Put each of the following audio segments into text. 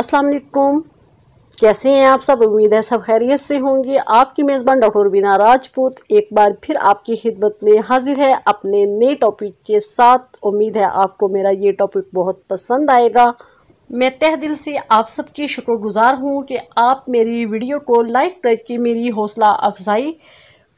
अस्सलाम वालेकुम कैसे हैं आप सब उम्मीद है सब खैरियत से होंगे आपकी मेज़बान डॉक्टर बीना राजपूत एक बार फिर आपकी खिदमत में हाजिर है अपने नए टॉपिक के साथ उम्मीद है आपको मेरा ये टॉपिक बहुत पसंद आएगा मैं तह दिल से आप सबके शुक्रगुजार हूँ कि आप मेरी वीडियो को लाइक करके मेरी हौसला अफजाई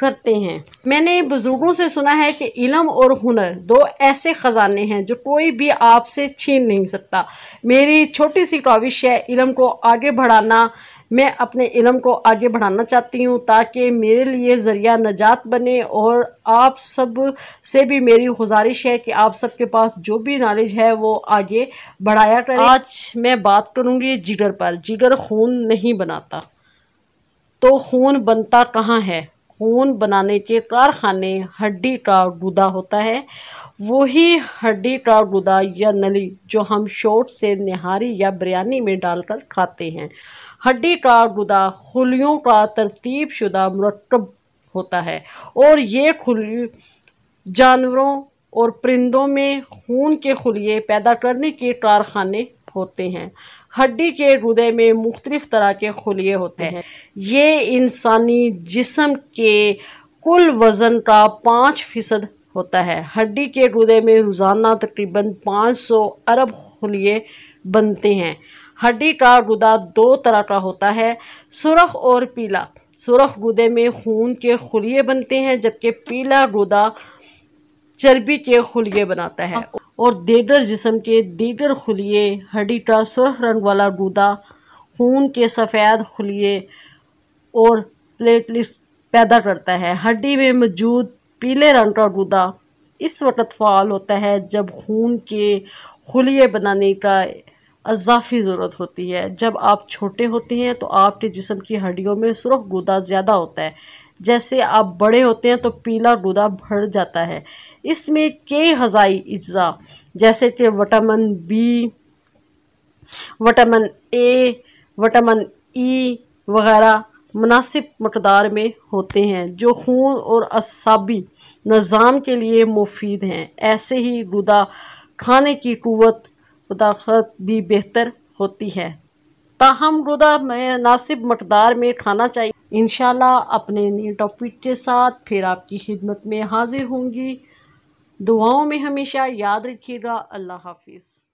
करते हैं मैंने बुज़ुर्गों से सुना है कि इलम और हुनर दो ऐसे ख़जाने हैं जो कोई भी आपसे छीन नहीं सकता मेरी छोटी सी काविश है इलम को आगे बढ़ाना मैं अपने इलम को आगे बढ़ाना चाहती हूँ ताकि मेरे लिए ज़रिया नजात बने और आप सब से भी मेरी गुजारिश है कि आप सबके पास जो भी नॉलेज है वो आगे बढ़ाया करें आज मैं बात करूँगी जिगर पर जिगर खून नहीं बनाता तो खून बनता कहाँ है खून बनाने के कारखाने हड्डी का गुदा होता है वही हड्डी का गुदा या नली जो हम शोट से निहारी या बिरयानी में डालकर खाते हैं हड्डी का गुदा खुलियों का तरतीब शुदा मरकब होता है और ये खुली जानवरों और परिंदों में खून के खुलिए पैदा करने के कारखाने होते हैं हड्डी के हृदय में मुख्तलिफ तरह के खुलिए होते हैं ये इंसानी जिसम के कुल वज़न का पाँच फ़ीसद होता है हड्डी के हृदय में रोज़ाना तकरीबन 500 अरब खुलिए बनते हैं हड्डी का गुदा दो तरह का होता है सुरख और पीला सुरख गुदे में खून के खुलिए बनते हैं जबकि पीला गुदा चर्बी के खुलिए बनाता है और देडर जिसम के दीगर खुलिए हड्डी का सुरख रंग वाला गूदा खून के सफ़ेद खुलिए और प्लेटलिस पैदा करता है हड्डी में मौजूद पीले रंग का गूदा इस वक्त फ़ाल होता है जब खून के खुलिए बनाने का अजाफी ज़रूरत होती है जब आप छोटे होते हैं तो आपके जिसम की हड्डियों में सुरख गुदा ज़्यादा होता है जैसे आप बड़े होते हैं तो पीला गुदा भर जाता है इसमें कई हज़ाई अज्जा जैसे कि vitamin B vitamin A vitamin E e वगैरह मुनासिब मकदार में होते हैं जो खून और असाबी निज़ाम के लिए मुफीद हैं ऐसे ही गुदा खाने की क़वत भी बेहतर होती है ताहम रुदा नासिब मकदार में खाना चाहिए इन अपने नए टॉपिक के साथ फिर आपकी खिदमत में हाजिर होंगी दुआओं में हमेशा याद रखिएगा अल्लाह हाफिज़